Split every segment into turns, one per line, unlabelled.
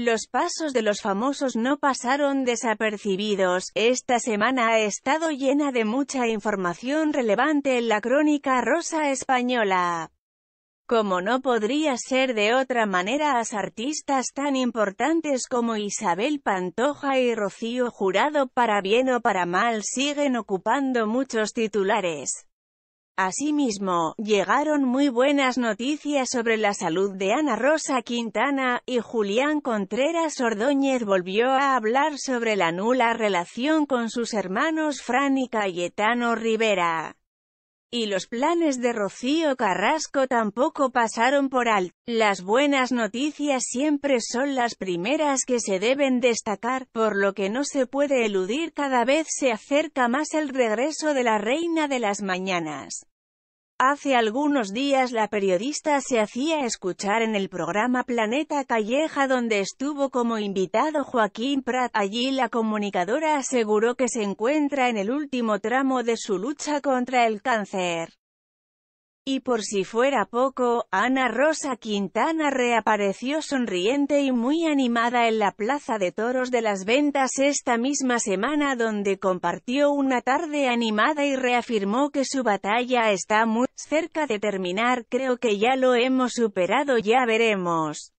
Los pasos de los famosos no pasaron desapercibidos, esta semana ha estado llena de mucha información relevante en la crónica rosa española. Como no podría ser de otra manera las artistas tan importantes como Isabel Pantoja y Rocío Jurado para bien o para mal siguen ocupando muchos titulares. Asimismo, llegaron muy buenas noticias sobre la salud de Ana Rosa Quintana, y Julián Contreras Ordóñez volvió a hablar sobre la nula relación con sus hermanos Fran y Cayetano Rivera. Y los planes de Rocío Carrasco tampoco pasaron por alto. Las buenas noticias siempre son las primeras que se deben destacar, por lo que no se puede eludir cada vez se acerca más el regreso de la reina de las mañanas. Hace algunos días la periodista se hacía escuchar en el programa Planeta Calleja donde estuvo como invitado Joaquín Prat. Allí la comunicadora aseguró que se encuentra en el último tramo de su lucha contra el cáncer. Y por si fuera poco, Ana Rosa Quintana reapareció sonriente y muy animada en la Plaza de Toros de las Ventas esta misma semana donde compartió una tarde animada y reafirmó que su batalla está muy cerca de terminar, creo que ya lo hemos superado, ya veremos.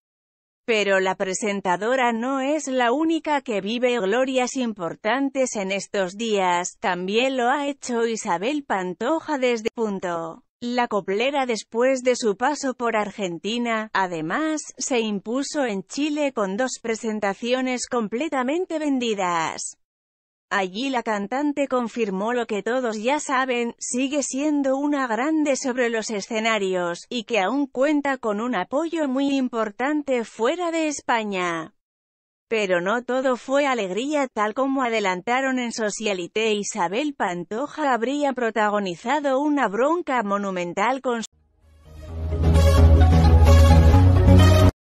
Pero la presentadora no es la única que vive glorias importantes en estos días, también lo ha hecho Isabel Pantoja desde punto. La coplera después de su paso por Argentina, además, se impuso en Chile con dos presentaciones completamente vendidas. Allí la cantante confirmó lo que todos ya saben, sigue siendo una grande sobre los escenarios, y que aún cuenta con un apoyo muy importante fuera de España. Pero no todo fue alegría tal como adelantaron en Socialité Isabel Pantoja habría protagonizado una bronca monumental con